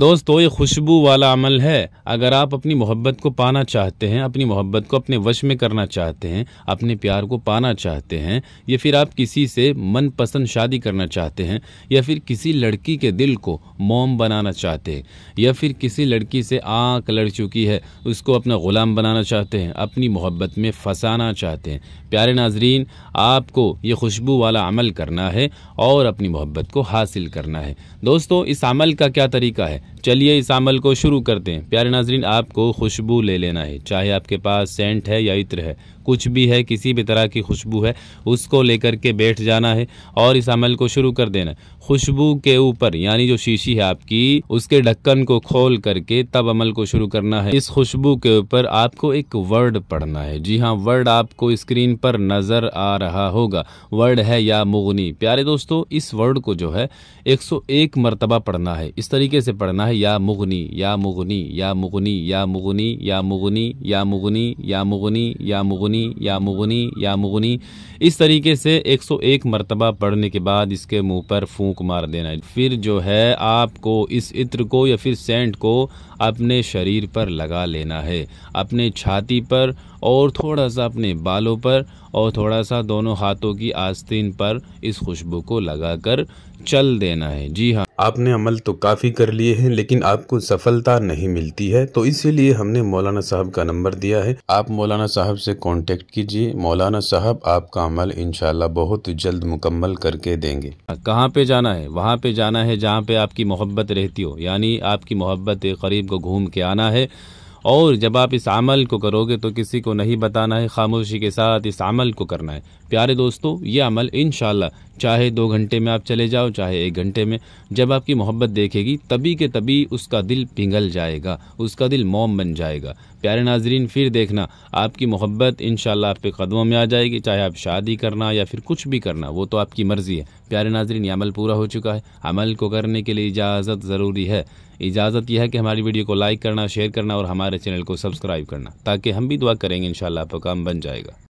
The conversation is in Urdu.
دوستو یہ خوشبو والا عمل ہے اگر آپ اپنی محبت کو پانا چاہتے ہیں اپنی محبت کو اپنے وش میں کرنا چاہتے ہیں اپنے پیار کو پانا چاہتے ہیں یا پھر آپ کسی سے من پسند شادی کرنا چاہتے ہیں یا پھر کسی لڑکی کے دل کو موم بنانا چاہتے ہیں یا پھر کسی لڑکی سے آنکھ لڑ چکی ہے اس کو اپنا غلام بنانا چاہتے ہیں اپنی محبت میں پھنسانا چاہتے ہیں پیارے ناظرین آپ کو یہ خوشبو والا عمل کرنا ہے اور اپنی محبت کو حاصل کرنا ہے دوستو اس عمل کا کیا طریقہ ہے چلیے اس عمل کو شروع کرتے ہیں پیارے ناظرین آپ کو خوشبو لے لینا ہے چاہے آپ کے پاس سینٹ ہے یا عطر ہے کچھ بھی ہے کسی بھی طرح کی خوشبو ہے اس کو لے کر کے بیٹھ جانا ہے اور اس عمل کو شروع کر دینا خوشبو کے اوپر یعنی جو شیشی ہے آپ کی اس کے ڈھکن کو کھول کر کے تب عمل کو شروع کرنا ہے اس خوشبو کے اوپر آپ کو ایک ورڈ پڑھنا ہے جی ہاں ورڈ آپ کو اسکرین پر نظر آ رہا ہوگا ورڈ ہے یا مغنی پیارے دوستو اس ورڈ کو جو ہے ایک سو ایک مرتبہ پڑھنا ہے اس طریقے سے پڑھنا ہے یا مغنی یا مغنی یا مغنی یا مغنی یا مغنی یا مغنی یا مغنی یا مغنی مغنی یا مغنی یا مغنی اس طریقے سے ایک سو ایک مرتبہ پڑھنے کے بعد اس کے منہ پر پھونک مار دینا پھر جو ہے آپ کو اس عطر کو یا پھر سینٹ کو اپنے شریر پر لگا لینا ہے اپنے چھاتی پر اور تھوڑا سا اپنے بالوں پر اور تھوڑا سا دونوں ہاتھوں کی آستین پر اس خوشبو کو لگا کر چل دینا ہے جی ہاں آپ نے عمل تو کافی کر لیے ہیں لیکن آپ کو سفلتا نہیں ملتی ہے تو اسی لیے ہم نے مولانا صاحب کا نمبر دیا ہے آپ مولانا صاحب سے کانٹیکٹ کیجئے مولانا صاحب آپ کا عمل انشاءاللہ بہت جلد مکمل کر کے دیں گے کہاں پہ جانا ہے وہاں پہ جانا ہے جہاں پہ آپ کی محبت رہتی ہو یعنی آپ کی محبت قریب کو گھوم کے آنا ہے اور جب آپ اس عمل کو کرو گے تو کسی کو نہیں بتانا ہے خاموشی کے ساتھ اس عمل کو کرنا ہے پیارے دوستو یہ عمل انشاءاللہ چاہے دو گھنٹے میں آپ چلے جاؤ چاہے ایک گھنٹے میں جب آپ کی محبت دیکھے گی تبھی کے تبھی اس کا دل پنگل جائے گا اس کا دل موم بن جائے گا پیارے ناظرین پھر دیکھنا آپ کی محبت انشاءاللہ آپ کے قدموں میں آ جائے گی چاہے آپ شادی کرنا یا پھر کچھ بھی کرنا وہ تو آپ کی مرضی ہے پیارے ناظرین یہ عمل پورا ہو چکا ہے عمل کو کرنے کے لیے اجازت ضروری ہے اجازت یہ ہے کہ ہماری ویڈیو کو لائک کرنا شیئر کرنا اور ہمارے چینل کو سبسکرائب کرنا تاکہ ہم بھی دعا کریں گے انشاءاللہ آپ کا کام بن جائے گا